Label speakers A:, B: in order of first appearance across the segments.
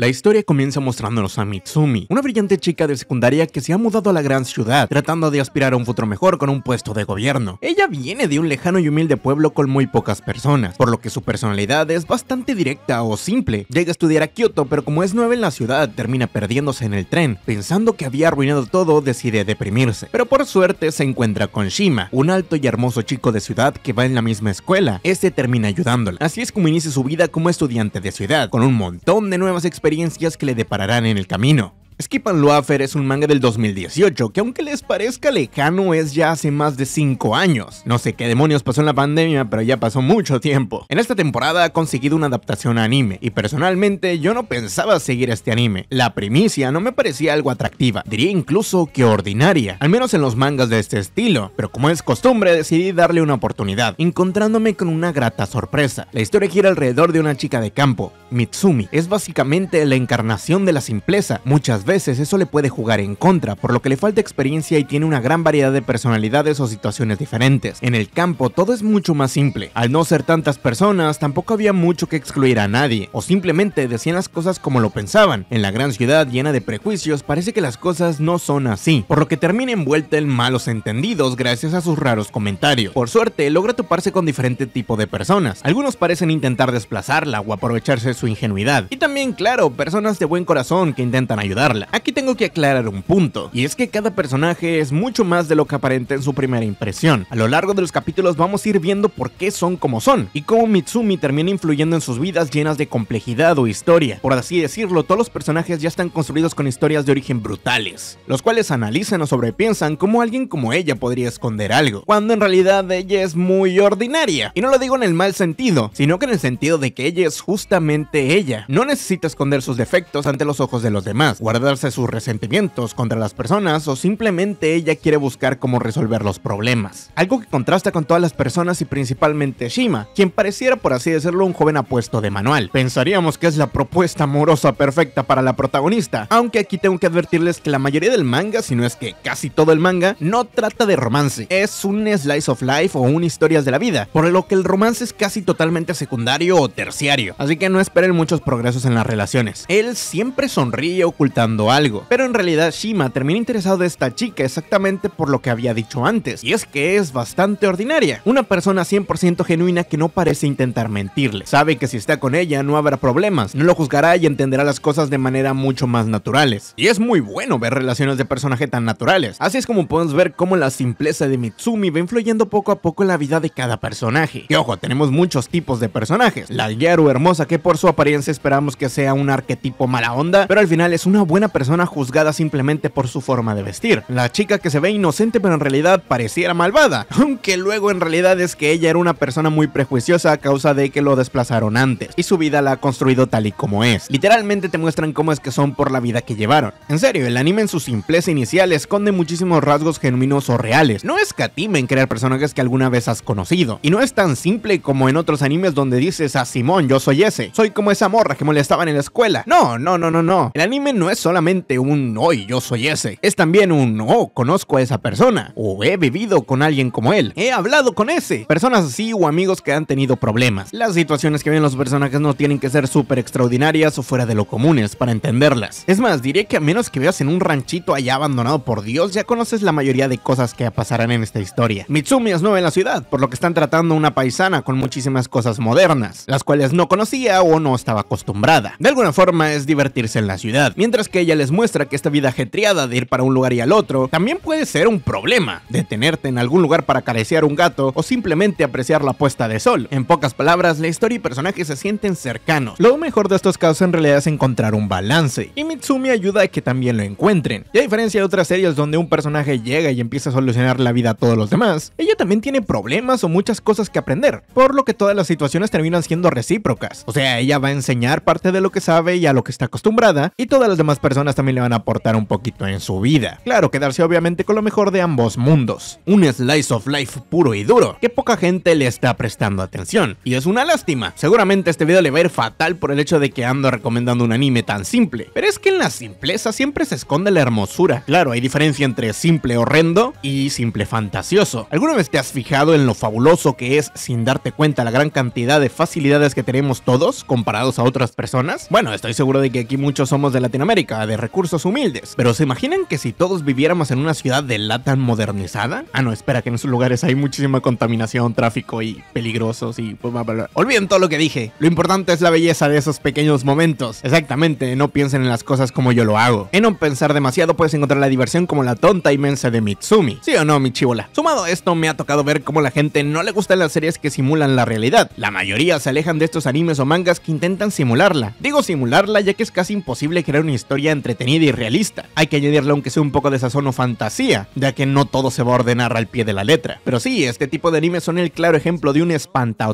A: La historia comienza mostrándonos a Mitsumi, una brillante chica de secundaria que se ha mudado a la gran ciudad, tratando de aspirar a un futuro mejor con un puesto de gobierno. Ella viene de un lejano y humilde pueblo con muy pocas personas, por lo que su personalidad es bastante directa o simple. Llega a estudiar a Kyoto, pero como es nueva en la ciudad, termina perdiéndose en el tren. Pensando que había arruinado todo, decide deprimirse. Pero por suerte se encuentra con Shima, un alto y hermoso chico de ciudad que va en la misma escuela. Este termina ayudándola. Así es como inicia su vida como estudiante de ciudad, con un montón de nuevas experiencias experiencias que le depararán en el camino. Skip and Loafer es un manga del 2018 que aunque les parezca lejano es ya hace más de 5 años. No sé qué demonios pasó en la pandemia, pero ya pasó mucho tiempo. En esta temporada ha conseguido una adaptación a anime y personalmente yo no pensaba seguir este anime. La primicia no me parecía algo atractiva, diría incluso que ordinaria, al menos en los mangas de este estilo, pero como es costumbre decidí darle una oportunidad, encontrándome con una grata sorpresa. La historia gira alrededor de una chica de campo, Mitsumi. Es básicamente la encarnación de la simpleza, muchas veces veces eso le puede jugar en contra, por lo que le falta experiencia y tiene una gran variedad de personalidades o situaciones diferentes. En el campo todo es mucho más simple. Al no ser tantas personas, tampoco había mucho que excluir a nadie, o simplemente decían las cosas como lo pensaban. En la gran ciudad llena de prejuicios parece que las cosas no son así, por lo que termina envuelta en malos entendidos gracias a sus raros comentarios. Por suerte, logra toparse con diferente tipo de personas. Algunos parecen intentar desplazarla o aprovecharse de su ingenuidad. Y también, claro, personas de buen corazón que intentan ayudarla aquí tengo que aclarar un punto, y es que cada personaje es mucho más de lo que aparenta en su primera impresión. A lo largo de los capítulos vamos a ir viendo por qué son como son, y cómo Mitsumi termina influyendo en sus vidas llenas de complejidad o historia. Por así decirlo, todos los personajes ya están construidos con historias de origen brutales, los cuales analizan o sobrepiensan cómo alguien como ella podría esconder algo, cuando en realidad ella es muy ordinaria. Y no lo digo en el mal sentido, sino que en el sentido de que ella es justamente ella. No necesita esconder sus defectos ante los ojos de los demás, darse sus resentimientos contra las personas o simplemente ella quiere buscar cómo resolver los problemas. Algo que contrasta con todas las personas y principalmente Shima, quien pareciera por así decirlo un joven apuesto de manual. Pensaríamos que es la propuesta amorosa perfecta para la protagonista, aunque aquí tengo que advertirles que la mayoría del manga, si no es que casi todo el manga, no trata de romance, es un slice of life o un historias de la vida, por lo que el romance es casi totalmente secundario o terciario, así que no esperen muchos progresos en las relaciones. Él siempre sonríe ocultando algo. Pero en realidad Shima termina interesado de esta chica exactamente por lo que había dicho antes, y es que es bastante ordinaria, una persona 100% genuina que no parece intentar mentirle. Sabe que si está con ella no habrá problemas, no lo juzgará y entenderá las cosas de manera mucho más naturales. Y es muy bueno ver relaciones de personaje tan naturales. Así es como podemos ver cómo la simpleza de Mitsumi va influyendo poco a poco en la vida de cada personaje. Y ojo, tenemos muchos tipos de personajes. La Yaru hermosa que por su apariencia esperamos que sea un arquetipo mala onda, pero al final es una buena persona juzgada simplemente por su forma de vestir. La chica que se ve inocente pero en realidad pareciera malvada, aunque luego en realidad es que ella era una persona muy prejuiciosa a causa de que lo desplazaron antes y su vida la ha construido tal y como es. Literalmente te muestran cómo es que son por la vida que llevaron. En serio, el anime en su simpleza inicial esconde muchísimos rasgos genuinos o reales. No catime en crear personajes que alguna vez has conocido. Y no es tan simple como en otros animes donde dices a ah, Simón, yo soy ese, soy como esa morra que molestaban en la escuela. No, no, no, no, no. El anime no es solamente un hoy yo soy ese. Es también un oh, conozco a esa persona. O he vivido con alguien como él. He hablado con ese. Personas así o amigos que han tenido problemas. Las situaciones que ven los personajes no tienen que ser súper extraordinarias o fuera de lo comunes para entenderlas. Es más, diré que a menos que veas en un ranchito allá abandonado por Dios, ya conoces la mayoría de cosas que pasarán en esta historia. Mitsumi es nueva en la ciudad, por lo que están tratando una paisana con muchísimas cosas modernas, las cuales no conocía o no estaba acostumbrada. De alguna forma es divertirse en la ciudad, mientras que ella les muestra que esta vida ajetreada de ir para un lugar y al otro también puede ser un problema. Detenerte en algún lugar para acariciar un gato o simplemente apreciar la puesta de sol. En pocas palabras, la historia y personajes se sienten cercanos. Lo mejor de estos casos en realidad es encontrar un balance, y Mitsumi ayuda a que también lo encuentren. Y a diferencia de otras series donde un personaje llega y empieza a solucionar la vida a todos los demás, ella también tiene problemas o muchas cosas que aprender, por lo que todas las situaciones terminan siendo recíprocas. O sea, ella va a enseñar parte de lo que sabe y a lo que está acostumbrada, y todas las demás personas personas también le van a aportar un poquito en su vida. Claro, quedarse obviamente con lo mejor de ambos mundos. Un slice of life puro y duro, que poca gente le está prestando atención. Y es una lástima. Seguramente este video le va a ir fatal por el hecho de que ando recomendando un anime tan simple. Pero es que en la simpleza siempre se esconde la hermosura. Claro, hay diferencia entre simple horrendo y simple fantasioso. ¿Alguna vez te has fijado en lo fabuloso que es sin darte cuenta la gran cantidad de facilidades que tenemos todos comparados a otras personas? Bueno, estoy seguro de que aquí muchos somos de Latinoamérica de recursos humildes. Pero ¿se imaginan que si todos viviéramos en una ciudad de tan modernizada? Ah, no, espera, que en esos lugares hay muchísima contaminación, tráfico y peligrosos y va a hablar. Olviden todo lo que dije. Lo importante es la belleza de esos pequeños momentos. Exactamente, no piensen en las cosas como yo lo hago. En no pensar demasiado puedes encontrar la diversión como la tonta inmensa de Mitsumi. ¿Sí o no, mi chibola? Sumado a esto, me ha tocado ver cómo la gente no le gustan las series que simulan la realidad. La mayoría se alejan de estos animes o mangas que intentan simularla. Digo simularla ya que es casi imposible crear una historia entretenida y realista. Hay que añadirle aunque sea un poco de sazón o fantasía, ya que no todo se va a ordenar al pie de la letra. Pero sí, este tipo de animes son el claro ejemplo de un espanta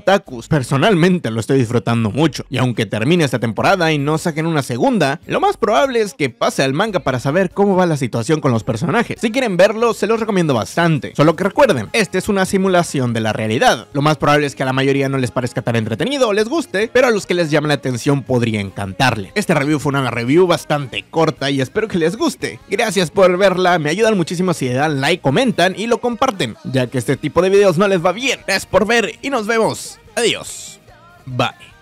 A: Personalmente lo estoy disfrutando mucho, y aunque termine esta temporada y no saquen una segunda, lo más probable es que pase al manga para saber cómo va la situación con los personajes. Si quieren verlo, se los recomiendo bastante. Solo que recuerden, esta es una simulación de la realidad. Lo más probable es que a la mayoría no les parezca tan entretenido o les guste, pero a los que les llama la atención podría encantarle. Este review fue una review bastante corta y espero que les guste. Gracias por verla, me ayudan muchísimo si le dan like, comentan y lo comparten, ya que este tipo de videos no les va bien. Es por ver y nos vemos. Adiós. Bye.